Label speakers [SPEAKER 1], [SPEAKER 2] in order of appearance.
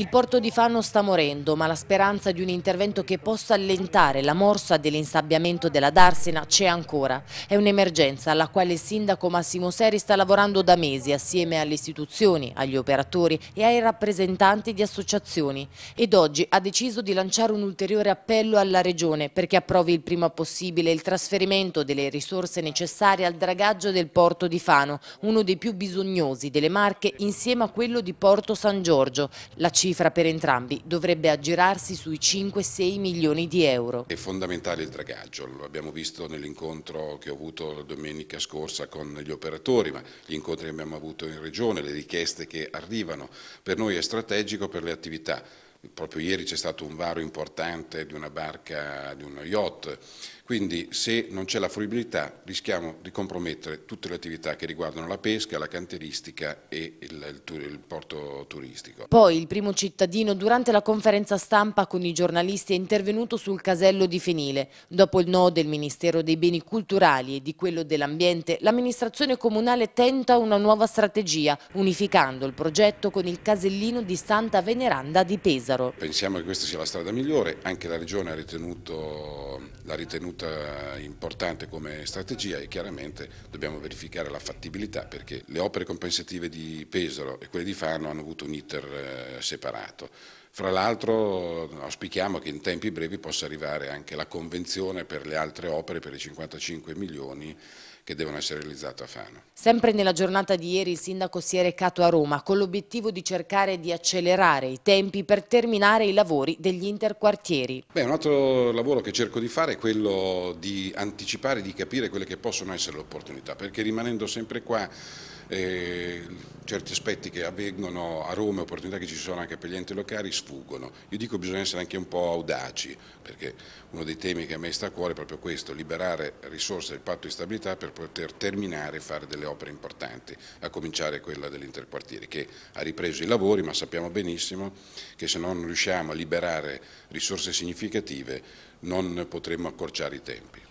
[SPEAKER 1] Il porto di Fano sta morendo, ma la speranza di un intervento che possa allentare la morsa dell'insabbiamento della Darsena c'è ancora. È un'emergenza alla quale il sindaco Massimo Seri sta lavorando da mesi assieme alle istituzioni, agli operatori e ai rappresentanti di associazioni ed oggi ha deciso di lanciare un ulteriore appello alla Regione perché approvi il prima possibile il trasferimento delle risorse necessarie al dragaggio del porto di Fano, uno dei più bisognosi delle Marche insieme a quello di Porto San Giorgio. La città cifra per entrambi dovrebbe aggirarsi sui 5-6 milioni di euro.
[SPEAKER 2] È fondamentale il dragaggio, lo abbiamo visto nell'incontro che ho avuto domenica scorsa con gli operatori, ma gli incontri che abbiamo avuto in regione, le richieste che arrivano, per noi è strategico per le attività proprio ieri c'è stato un varo importante di una barca, di uno yacht, quindi se non c'è la fruibilità rischiamo di compromettere tutte le attività che riguardano la pesca, la canteristica e il, il, il porto turistico.
[SPEAKER 1] Poi il primo cittadino durante la conferenza stampa con i giornalisti è intervenuto sul casello di Fenile. Dopo il no del Ministero dei Beni Culturali e di quello dell'Ambiente, l'amministrazione comunale tenta una nuova strategia, unificando il progetto con il casellino di Santa Veneranda di Pesa. Pesaro.
[SPEAKER 2] Pensiamo che questa sia la strada migliore, anche la Regione l'ha ritenuta importante come strategia e chiaramente dobbiamo verificare la fattibilità perché le opere compensative di Pesaro e quelle di Fano hanno avuto un iter eh, separato. Fra l'altro auspichiamo che in tempi brevi possa arrivare anche la convenzione per le altre opere, per i 55 milioni che devono essere realizzate a Fano.
[SPEAKER 1] Sempre nella giornata di ieri il sindaco si è recato a Roma con l'obiettivo di cercare di accelerare i tempi per terminare i lavori degli interquartieri.
[SPEAKER 2] Beh, un altro lavoro che cerco di fare è quello di anticipare, di capire quelle che possono essere le opportunità, perché rimanendo sempre qua eh, certi aspetti che avvengono a Roma, opportunità che ci sono anche per gli enti locali, sfuggono. Io dico che bisogna essere anche un po' audaci, perché uno dei temi che a me sta a cuore è proprio questo, liberare risorse del patto di stabilità per poter terminare e fare delle opere importanti, a cominciare quella dell'interquartiere, che ha ripreso i lavori, ma sappiamo benissimo che se non riusciamo a liberare risorse significative non potremo accorciare i tempi.